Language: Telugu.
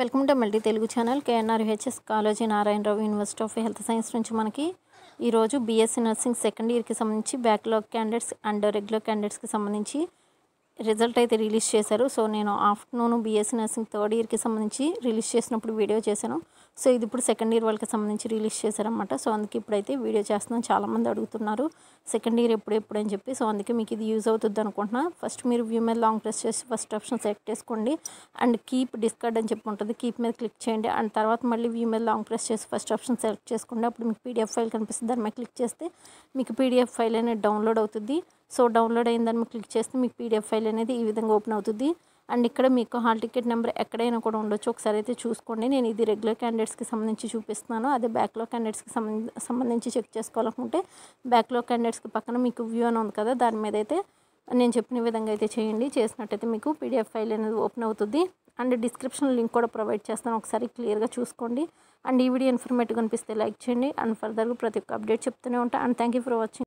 welcome to multi Telugu channel HS Kaloji Narayana Rao university of health science నుంచి మనకి ఈరోజు బీఎస్సీ నర్సింగ్ సెకండ్ ఇయర్కి సంబంధించి బ్యాక్లాగ్ క్యాండిడేట్స్ అండ్ రెగ్యులర్ క్యాండిడేట్స్కి సంబంధించి రిజల్ట్ అయితే రిలీజ్ చేశారు సో నేను ఆఫ్టర్నూన్ బీఎస్సీ నర్సింగ్ థర్డ్ ఇయర్కి సంబంధించి రిలీజ్ చేసినప్పుడు వీడియో చేశాను సో ఇది ఇప్పుడు సెకండ్ ఇయర్ వాళ్ళకి సంబంధించి రిలీజ్ చేశారనమాట సో అందుకే ఇప్పుడైతే వీడియో చేస్తున్నాను చాలామంది అడుగుతున్నారు సెకండ్ ఇయర్ ఎప్పుడు ఎప్పుడు అని చెప్పి సో అందుకే మీకు ఇది యూజ్ అవుతుంది అనుకుంటున్నా ఫస్ట్ మీరు వ్యూ మీద లాంగ్ ప్రెస్ చేసి ఫస్ట్ ఆప్షన్ సెలెక్ట్ చేసుకోండి అండ్ కీప్ డిస్కార్డ్ అని చెప్పి ఉంటుంది కీప్ మీద క్లిక్ చేయండి అండ్ తర్వాత మళ్ళీ వ్యూ మీద లాంగ్ ప్రెస్ చేసి ఫస్ట్ ఆప్షన్ సెలెక్ట్ చేసుకోండి అప్పుడు మీకు పీడిఎఫ్ ఫైల్ కనిపిస్తుంది దాని మీద క్లిక్ చేస్తే మీకు పీడిఎఫ్ ఫైల్ అనేది డౌన్లోడ్ అవుతుంది సో డౌన్లోడ్ అయిందని దాన్ని క్లిక్ చేస్తే మీకు పీడిఎఫ్ ఫైల్ అనేది ఈ విధంగా ఓపెన్ అవుతుంది అండ్ ఇక్కడ మీకు హాల్ టికెట్ నెంబర్ ఎక్కడైనా కూడా ఉండొచ్చు ఒకసారి అయితే చూసుకోండి నేను ఇది రెగ్యులర్ క్యాండిడేట్స్కి సంబంధించి చూపిస్తున్నాను అదే బ్యాక్లో క్యాండిడేట్స్కి సంబంధించి చెక్ చేసుకోవాలనుకుంటే బ్యాక్లో క్యాండిడేట్స్కి పక్కన మీకు వ్యూ అని ఉంది కదా దాని మీద అయితే నేను చెప్పిన విధంగా అయితే చేయండి చేసినట్టయితే మీకు పీడిఎఫ్ ఫైల్ అనేది ఓపెన్ అవుతుంది అండ్ డిస్క్రిప్షన్ లింక్ కూడా ప్రొవైడ్ చేస్తాను ఒకసారి క్లియర్గా చూసుకోండి అండ్ ఈ వీడియో ఇన్ఫర్మేటివ్ కనిపిస్తే లైక్ చేయండి అండ్ ఫర్దర్గా ప్రతి ఒక్క అప్డేట్ చెప్తూనే ఉంటాను and thank you for watching